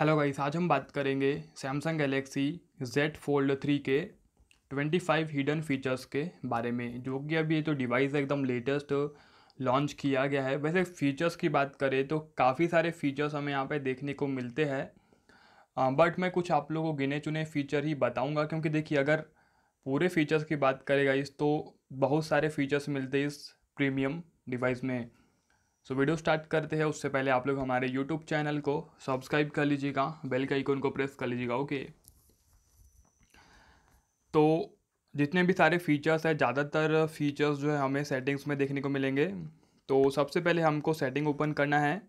Hello guys आज हम बात करेंगे Samsung Galaxy Z fold three के 25 हिडन फीचर्स के बारे में जो कि अभी ये तो डिवाइस है एकदम लेटेस्ट लॉन्च किया गया है वैसे फ़ीचर्स की बात करें तो काफ़ी सारे फ़ीचर्स हमें यहाँ पे देखने को मिलते हैं बट मैं कुछ आप लोगों को गिने चुने फ़ीचर ही बताऊँगा क्योंकि देखिए अगर पूरे फ़ीचर्स की बात करें गाइस तो बहुत सारे फ़ीचर्स मिलते इस प्रीमियम डिवाइस में सो वीडियो स्टार्ट करते हैं उससे पहले आप लोग हमारे यूट्यूब चैनल को सब्सक्राइब कर लीजिएगा बेल का आइकन को प्रेस कर लीजिएगा ओके तो जितने भी सारे फीचर्स हैं ज़्यादातर फीचर्स जो है हमें सेटिंग्स में देखने को मिलेंगे तो सबसे पहले हमको सेटिंग ओपन करना है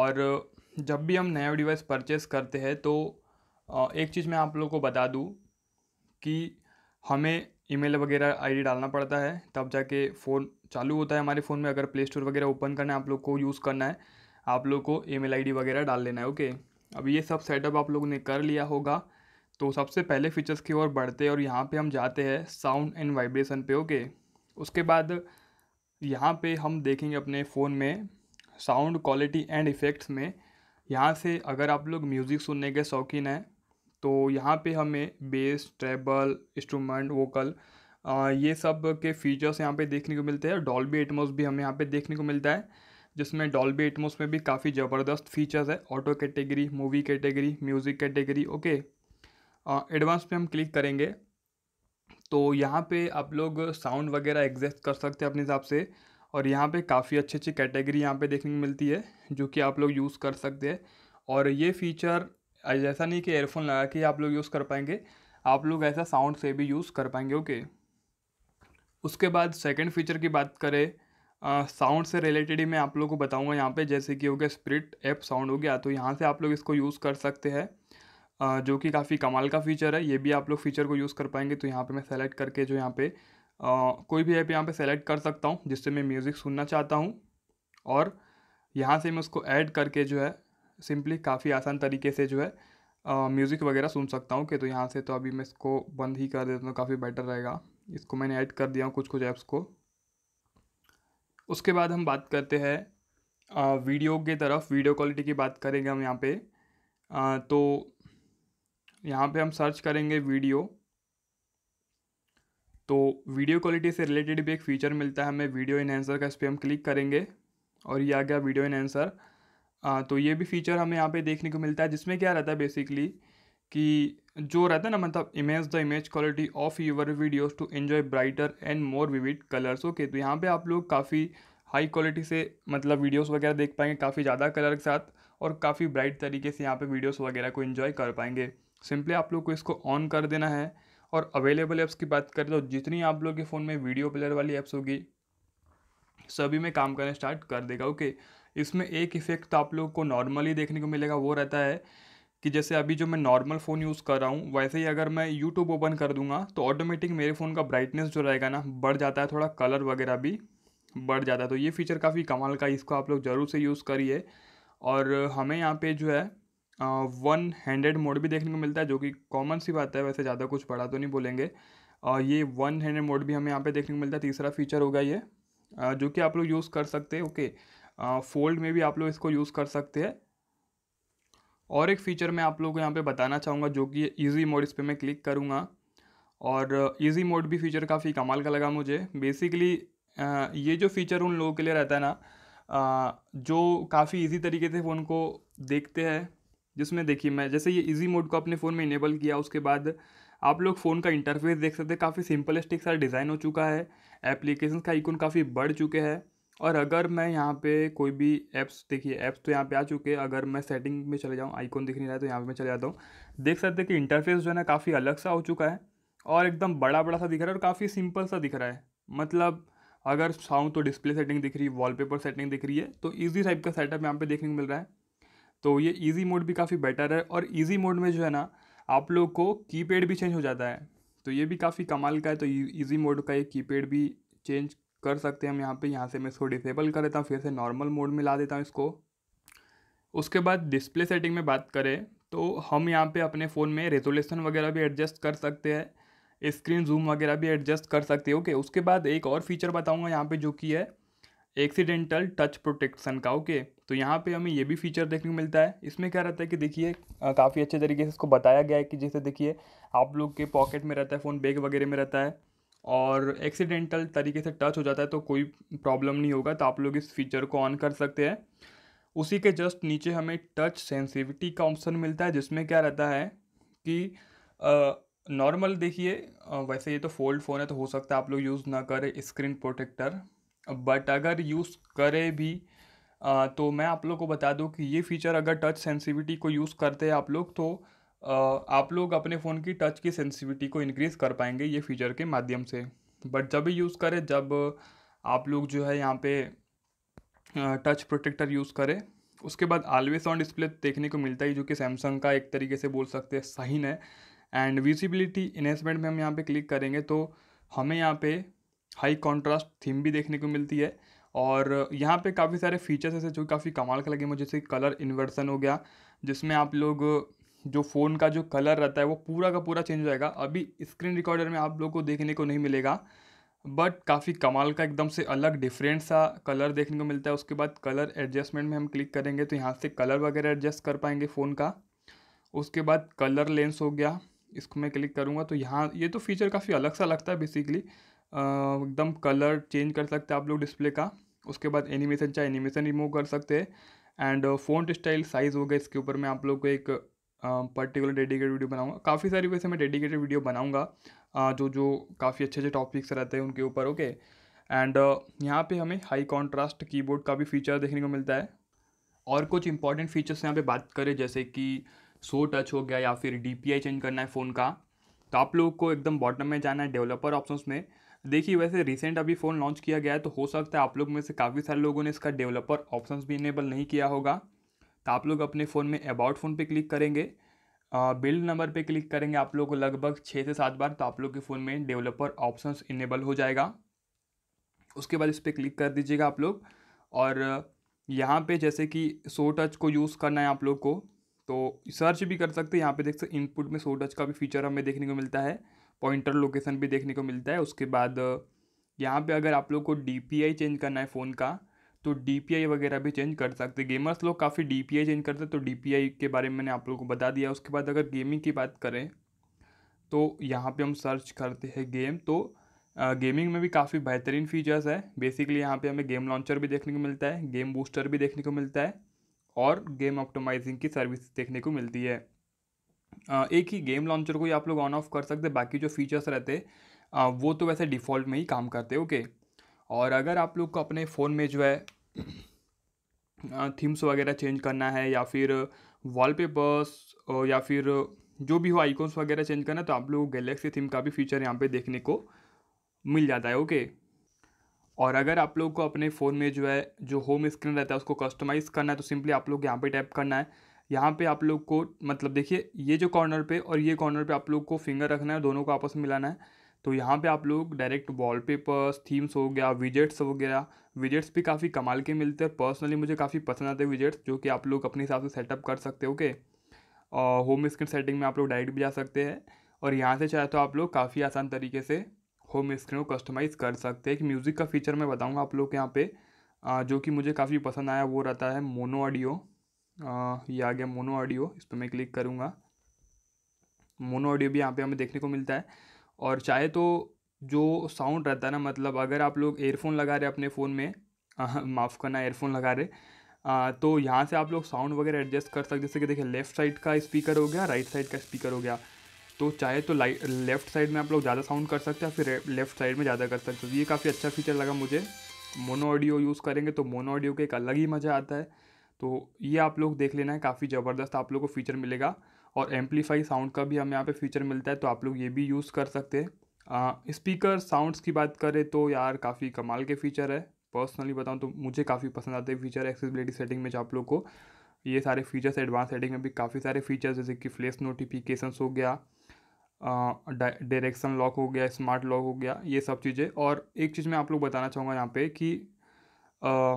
और जब भी हम नया डिवाइस परचेस करते हैं तो एक चीज़ मैं आप लोगों को बता दूँ कि हमें ईमेल वगैरह आईडी डालना पड़ता है तब जाके फ़ोन चालू होता है हमारे फ़ोन में अगर प्ले स्टोर वगैरह ओपन करना है आप लोग को यूज़ करना है आप लोग को ई मेल वगैरह डाल लेना है ओके अब ये सब सेटअप आप लोगों ने कर लिया होगा तो सबसे पहले फीचर्स की ओर बढ़ते हैं और यहाँ पे हम जाते हैं साउंड एंड वाइब्रेशन पे ओके उसके बाद यहाँ पे हम देखेंगे अपने फ़ोन में साउंड क्वालिटी एंड इफ़ेक्ट्स में यहाँ से अगर आप लोग म्यूज़िक सुनने के शौकीन हैं तो यहाँ पे हमें बेस ट्रेबल इंस्ट्रूमेंट वोकल ये सब के फीचर्स यहाँ पे देखने को मिलते हैं डॉल्बी एटमोस भी हमें यहाँ पे देखने को मिलता है जिसमें डॉल्बी एटमोस में भी काफ़ी ज़बरदस्त फीचर्स है auto category movie category music category okay advance पे हम क्लिक करेंगे तो यहाँ पे आप लोग साउंड वगैरह एग्जस्ट कर सकते हैं अपने हिसाब से और यहाँ पर काफ़ी अच्छी अच्छी कैटेगरी यहाँ पर देखने को मिलती है जो कि आप लोग यूज़ कर सकते हैं और ये फीचर ऐसा नहीं कि एयरफोन लगा के आप लोग यूज़ कर पाएंगे आप लोग ऐसा साउंड से भी यूज़ कर पाएंगे ओके okay? उसके बाद सेकंड फीचर की बात करें साउंड से रिलेटेड ही मैं आप लोगों को बताऊंगा यहाँ पे जैसे कि हो गया स्प्रिट ऐप साउंड हो गया तो यहाँ से आप लोग इसको यूज़ कर सकते हैं uh, जो कि काफ़ी कमाल का फीचर है ये भी आप लोग फीचर को यूज़ कर पाएंगे तो यहाँ पे मैं सेलेक्ट करके जो यहाँ पे uh, कोई भी ऐप यहाँ पे सेलेक्ट कर सकता हूँ जिससे मैं म्यूज़िक सुनना चाहता हूँ और यहाँ से मैं उसको ऐड करके जो है सिंपली काफ़ी आसान तरीके से जो है म्यूज़िक वगैरह सुन सकता हूँ कि तो यहाँ से तो अभी मैं इसको बंद ही कर देता हूँ तो काफ़ी बेटर रहेगा इसको मैंने ऐड कर दिया हूँ कुछ कुछ ऐप्स को उसके बाद हम बात करते हैं वीडियो के तरफ वीडियो क्वालिटी की बात करेंगे हम यहाँ पे आ, तो यहाँ पे हम सर्च करेंगे वीडियो तो वीडियो क्वालिटी से रिलेटेड भी एक फ़ीचर मिलता है हमें वीडियो इन्हेंसर का इस पर हम क्लिक करेंगे और ये आ गया वीडियो इन्हेंसर तो ये भी फीचर हमें यहाँ पे देखने को मिलता है जिसमें क्या रहता है बेसिकली कि जो रहता है ना मतलब image the image quality of your videos to enjoy brighter and more vivid colours okay तो यहाँ पे आप लोग काफ़ी हाई क्वालिटी से मतलब वीडियोस वगैरह देख पाएंगे काफ़ी ज़्यादा कलर के साथ और काफ़ी ब्राइट तरीके से यहाँ पे वीडियोस वगैरह को एंजॉय कर पाएंगे सिंपली आप लोग को इसको ऑन कर देना है और अवेलेबल ऐप्स की बात करें तो जितनी आप लोग के फ़ोन में वीडियो प्लेयर वाली ऐप्स होगी सभी में काम करना स्टार्ट कर देगा ओके इसमें एक इफ़ेक्ट तो आप लोग को नॉर्मली देखने को मिलेगा वो रहता है कि जैसे अभी जो मैं नॉर्मल फ़ोन यूज़ कर रहा हूँ वैसे ही अगर मैं यूट्यूब ओपन कर दूंगा तो ऑटोमेटिक मेरे फ़ोन का ब्राइटनेस जो रहेगा ना बढ़ जाता है थोड़ा कलर वगैरह भी बढ़ जाता है तो ये फीचर काफ़ी कमाल का इसको आप लोग ज़रूर से यूज़ करिए और हमें यहाँ पे जो है वन हैंडेड मोड भी देखने को मिलता है जो कि कॉमन सी बात है वैसे ज़्यादा कुछ बड़ा तो नहीं बोलेंगे और ये वन हैंडेड मोड भी हमें यहाँ पे देखने को मिलता है तीसरा फीचर होगा ये जो कि आप लोग यूज़ कर सकते हैं ओके फोल्ड में भी आप लोग इसको यूज़ कर सकते हैं और एक फ़ीचर मैं आप लोगों को यहाँ पे बताना चाहूँगा जो कि इजी मोड इस पर मैं क्लिक करूँगा और इजी uh, मोड भी फीचर काफ़ी कमाल का लगा मुझे बेसिकली uh, ये जो फीचर उन लोगों के लिए रहता है ना uh, जो काफ़ी इजी तरीके से फ़ोन को देखते हैं जिसमें देखिए मैं जैसे ये इजी मोड को अपने फ़ोन में इनेबल किया उसके बाद आप लोग फ़ोन का इंटरफेस देख सकते हैं काफ़ी सिंपलिस्टिक सा डिज़ाइन हो चुका है एप्लीकेशन का आइकन काफ़ी बढ़ चुके हैं और अगर मैं यहाँ पे कोई भी ऐप्स देखिए ऐप्स तो यहाँ पे आ चुके हैं अगर मैं सेटिंग में चले जाऊँ आइकॉन दिख नहीं रहा है तो यहाँ पे मैं चले जाता हूँ देख सकते हैं कि इंटरफेस जो है ना काफ़ी अलग सा हो चुका है और एकदम बड़ा बड़ा सा दिख रहा है और काफ़ी सिंपल सा दिख रहा है मतलब अगर साउंड तो डिस्प्ले सेटिंग दिख रही है वॉलपेपर सेटिंग दिख रही है तो ईजी टाइप का सेटअप यहाँ पर देखने को मिल रहा है तो ये ईजी मोड भी काफ़ी बेटर है और ईजी मोड में जो है ना आप लोग को की भी चेंज हो जाता है तो ये भी काफ़ी कमाल का है तो ईजी e-, मोड का ये की भी चेंज कर सकते हैं हम यहाँ पे यहाँ से मैं इसको डिसेबल कर देता हूँ फिर से नॉर्मल मोड में ला देता हूँ इसको उसके बाद डिस्प्ले सेटिंग में बात करें तो हम यहाँ पे अपने फ़ोन में रेजोल्यूशन वगैरह भी एडजस्ट कर सकते हैं स्क्रीन जूम वगैरह भी एडजस्ट कर सकते हैं ओके उसके बाद एक और फीचर बताऊँगा यहाँ पर जो कि है एक्सीडेंटल टच प्रोटेक्शन का ओके तो यहाँ पर हमें ये भी फीचर देखने को मिलता है इसमें क्या रहता है कि देखिए काफ़ी अच्छे तरीके से इसको बताया गया है कि जैसे देखिए आप लोग के पॉकेट में रहता है फ़ोन बैग वगैरह में रहता है और एक्सीडेंटल तरीके से टच हो जाता है तो कोई प्रॉब्लम नहीं होगा तो आप लोग इस फीचर को ऑन कर सकते हैं उसी के जस्ट नीचे हमें टच सेंसिविटी का ऑप्शन मिलता है जिसमें क्या रहता है कि नॉर्मल देखिए वैसे ये तो फोल्ड फ़ोन है तो हो सकता है आप लोग यूज़ ना करें स्क्रीन प्रोटेक्टर बट अगर यूज़ करें भी आ, तो मैं आप लोग को बता दूँ कि ये फ़ीचर अगर टच सेंसिविटी को यूज़ करते हैं आप लोग तो आप लोग अपने फ़ोन की टच की सेंसिटिविटी को इनक्रीज़ कर पाएंगे ये फीचर के माध्यम से बट जब यूज़ करें जब आप लोग जो है यहाँ पे टच प्रोटेक्टर यूज़ करें उसके बाद आलवेज ऑन डिस्प्ले देखने को मिलता है जो कि सैमसंग का एक तरीके से बोल सकते हैं सही है एंड विजिबिलिटी इन्हेंसमेंट में हम यहाँ पे क्लिक करेंगे तो हमें यहाँ पे हाई कॉन्ट्रास्ट थीम भी देखने को मिलती है और यहाँ पे काफ़ी सारे फीचर्स ऐसे जो काफ़ी कमाल का लगे मुझे जैसे कलर इन्वर्सन हो गया जिसमें आप लोग जो फ़ोन का जो कलर रहता है वो पूरा का पूरा चेंज हो जाएगा अभी स्क्रीन रिकॉर्डर में आप लोग को देखने को नहीं मिलेगा बट काफ़ी कमाल का एकदम से अलग डिफरेंट सा कलर देखने को मिलता है उसके बाद कलर एडजस्टमेंट में हम क्लिक करेंगे तो यहाँ से कलर वगैरह एडजस्ट कर पाएंगे फ़ोन का उसके बाद कलर लेंस हो गया इसको मैं क्लिक करूँगा तो यहाँ ये तो फीचर काफ़ी अलग सा लगता है बेसिकली एकदम कलर चेंज कर सकते हैं आप लोग डिस्प्ले का उसके बाद एनिमेशन चाहे एनिमेशन रिमूव कर सकते हैं एंड फ़ोन स्टाइल साइज़ हो गया इसके ऊपर मैं आप लोग को एक पर्टिकुलर डेडिकेटेड वीडियो बनाऊंगा काफ़ी सारी वैसे मैं डेडिकेटेड वीडियो बनाऊंगा जो जो काफ़ी अच्छे अच्छे टॉपिक्स रहते हैं उनके ऊपर ओके एंड यहाँ पे हमें हाई कॉन्ट्रास्ट कीबोर्ड का भी फीचर देखने को मिलता है और कुछ इंपॉर्टेंट फीचर्स यहाँ पे बात करें जैसे कि सो टच हो गया या फिर डी चेंज करना है फ़ोन का तो आप लोग को एकदम बॉटम में जाना है डेवलपर ऑप्शंस में देखिए वैसे रिसेंट अभी फ़ोन लॉन्च किया गया है तो हो सकता है आप लोग में से काफ़ी सारे लोगों ने इसका डेवलपर ऑप्शंस भी इनेबल नहीं किया होगा तो आप लोग अपने फ़ोन में अबाउट फ़ोन पे क्लिक करेंगे बिल्ड नंबर पे क्लिक करेंगे आप लोग को लगभग छः से सात बार तो आप लोग के फ़ोन में डेवलपर ऑप्शन इनेबल हो जाएगा उसके बाद इस पर क्लिक कर दीजिएगा आप लोग और यहाँ पे जैसे कि सो टच को यूज़ करना है आप लोग को तो सर्च भी कर सकते हैं यहाँ पे देख सकते इनपुट में सो टच का भी फीचर हमें देखने को मिलता है पॉइंटर लोकेशन भी देखने को मिलता है उसके बाद यहाँ पे अगर आप लोग को डी चेंज करना है फ़ोन का तो डी वगैरह भी चेंज कर सकते गेमर्स लोग काफ़ी डी चेंज करते हैं तो डी के बारे में मैंने आप लोगों को बता दिया उसके बाद अगर गेमिंग की बात करें तो यहाँ पे हम सर्च करते हैं गेम तो गेमिंग में भी काफ़ी बेहतरीन फीचर्स है बेसिकली यहाँ पे हमें गेम लॉन्चर भी देखने को मिलता है गेम बूस्टर भी देखने को मिलता है और गेम ऑप्टोमाइजिंग की सर्विस देखने को मिलती है एक ही गेम लॉन्चर को ही आप लोग ऑन ऑफ कर सकते बाकी जो फीचर्स रहते वो तो वैसे डिफ़ॉल्ट में ही काम करते ओके और अगर आप लोग को अपने फ़ोन में जो है थीम्स वगैरह चेंज करना है या फिर वॉलपेपर्स या फिर जो भी हो आइकॉन्स वगैरह चेंज करना है तो आप लोग गैलेक्सी थीम का भी फीचर यहाँ पे देखने को मिल जाता है ओके और अगर आप लोग को अपने फ़ोन में जो है जो होम स्क्रीन रहता है उसको कस्टमाइज़ करना है तो सिंपली आप लोग यहाँ पे टैप करना है यहाँ पे आप लोग को मतलब देखिए ये जो कॉर्नर पे और ये कॉर्नर पे आप लोग को फिंगर रखना है दोनों को आपस में मिलाना है तो यहाँ पे आप लोग डायरेक्ट वॉलपेपर्स थीम्स हो गया विजेट्स वगैरह विजेट्स भी काफ़ी कमाल के मिलते हैं पर्सनली मुझे काफ़ी पसंद आते हैं विजेट्स जो कि आप लोग अपने हिसाब से सेटअप कर सकते हो ओके होम स्क्रीन सेटिंग में आप लोग डायरेक्ट भी जा सकते हैं और यहाँ से चाहे तो आप लोग काफ़ी आसान तरीके से होम स्क्रीन को कस्टमाइज़ कर सकते हैं एक म्यूज़िक का फीचर मैं बताऊँगा आप लोग के यहाँ पर जो कि मुझे काफ़ी पसंद आया वो रहता है मोनो ऑडियो ये आ गया मोनो ऑडियो इस पर मैं क्लिक करूँगा मोनो ऑडियो भी यहाँ पर हमें देखने को मिलता है और चाहे तो जो साउंड रहता है ना मतलब अगर आप लोग एयरफोन लगा रहे अपने फ़ोन में माफ़ करना एयरफोन लगा रहे आ, तो यहाँ से आप लोग साउंड वगैरह एडजस्ट कर सकते जैसे कि देखिए लेफ्ट साइड का स्पीकर हो गया राइट साइड का स्पीकर हो गया तो चाहे तो लेफ्ट साइड में आप लोग ज़्यादा साउंड कर सकते हैं फिर लेफ्ट साइड में ज़्यादा कर सकते हो तो ये काफ़ी अच्छा फीचर लगा मुझे मोनो ऑडियो यूज़ करेंगे तो मोनो ऑडियो का एक अलग ही मज़ा आता है तो ये आप लोग देख लेना है काफ़ी ज़बरदस्त आप लोग को फीचर मिलेगा और एम्पलीफाई साउंड का भी हमें यहाँ पे फीचर मिलता है तो आप लोग ये भी यूज़ कर सकते हैं स्पीकर साउंड्स की बात करें तो यार काफ़ी कमाल के फीचर है पर्सनली बताऊँ तो मुझे काफ़ी पसंद आते हैं फीचर एक्सेसिबिलिटी सेटिंग में जो आप लोग को ये सारे फीचर्स एडवांस सेटिंग में भी काफ़ी सारे फीचर्स जैसे कि फ्लेस नोटिफिकेशन हो गया डायरेक्शन लॉक हो गया स्मार्ट लॉक हो गया ये सब चीज़ें और एक चीज़ मैं आप लोग बताना चाहूँगा यहाँ पर कि आ,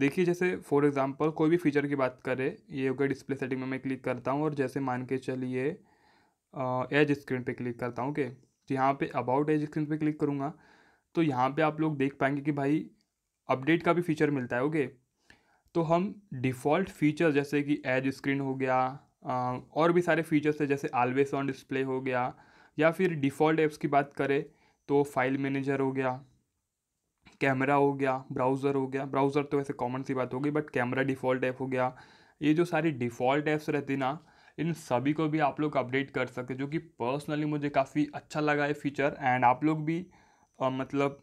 देखिए जैसे फॉर एग्जांपल कोई भी फीचर की बात करें ये हो गया डिस्प्ले सेटिंग में मैं क्लिक करता हूँ और जैसे मान के चलिए एज स्क्रीन पे क्लिक करता हूँ ओके तो यहाँ पे अबाउट एज स्क्रीन पे क्लिक करूँगा तो यहाँ पे आप लोग देख पाएंगे कि भाई अपडेट का भी फीचर मिलता है ओके तो हम डिफ़ॉल्ट फीचर जैसे कि एज स्क्रीन हो गया आ, और भी सारे फीचर्स है जैसे आलवेज ऑन डिस्प्ले हो गया या फिर डिफ़ॉल्ट एप्स की बात करें तो फाइल मैनेजर हो गया कैमरा हो गया ब्राउज़र हो गया ब्राउज़र तो वैसे कॉमन सी बात होगी बट कैमरा डिफ़ॉल्ट ऐप हो गया ये जो सारी डिफ़ॉल्ट ऐप्स रहती ना इन सभी को भी आप लोग अपडेट कर सकते जो कि पर्सनली मुझे काफ़ी अच्छा लगा है फीचर एंड आप लोग भी आ, मतलब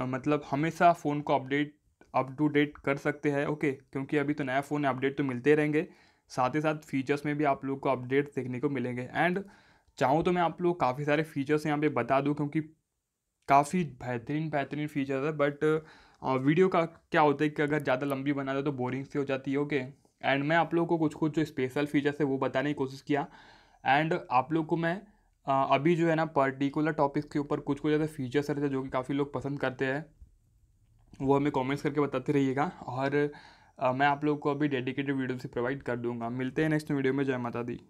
आ, मतलब हमेशा फ़ोन को अपडेट अप टू डेट कर सकते हैं ओके क्योंकि अभी तो नया फ़ोन अपडेट तो मिलते रहेंगे साथ ही साथ फीचर्स में भी आप लोग को अपडेट देखने को मिलेंगे एंड चाहूँ तो मैं आप लोग काफ़ी सारे फीचर्स यहाँ पे बता दूँ क्योंकि काफ़ी बेहतरीन बेहतरीन फीचर है बट वीडियो का क्या होता है कि अगर ज़्यादा लंबी बना दो तो बोरिंग सी हो जाती है ओके एंड मैं आप लोगों को कुछ कुछ जो स्पेशल फीचर्स है वो बताने की कोशिश किया एंड आप लोग को मैं अभी जो है ना पर्टिकुलर टॉपिक्स के ऊपर कुछ कुछ ऐसे फीचर्स रहते हैं जो कि काफ़ी लोग पसंद करते हैं वो हमें कमेंट्स करके बताते रहिएगा और मैं आप लोग को अभी डेडिकेटेड वीडियो से प्रोवाइड कर दूंगा मिलते हैं नेक्स्ट वीडियो में जय माता दी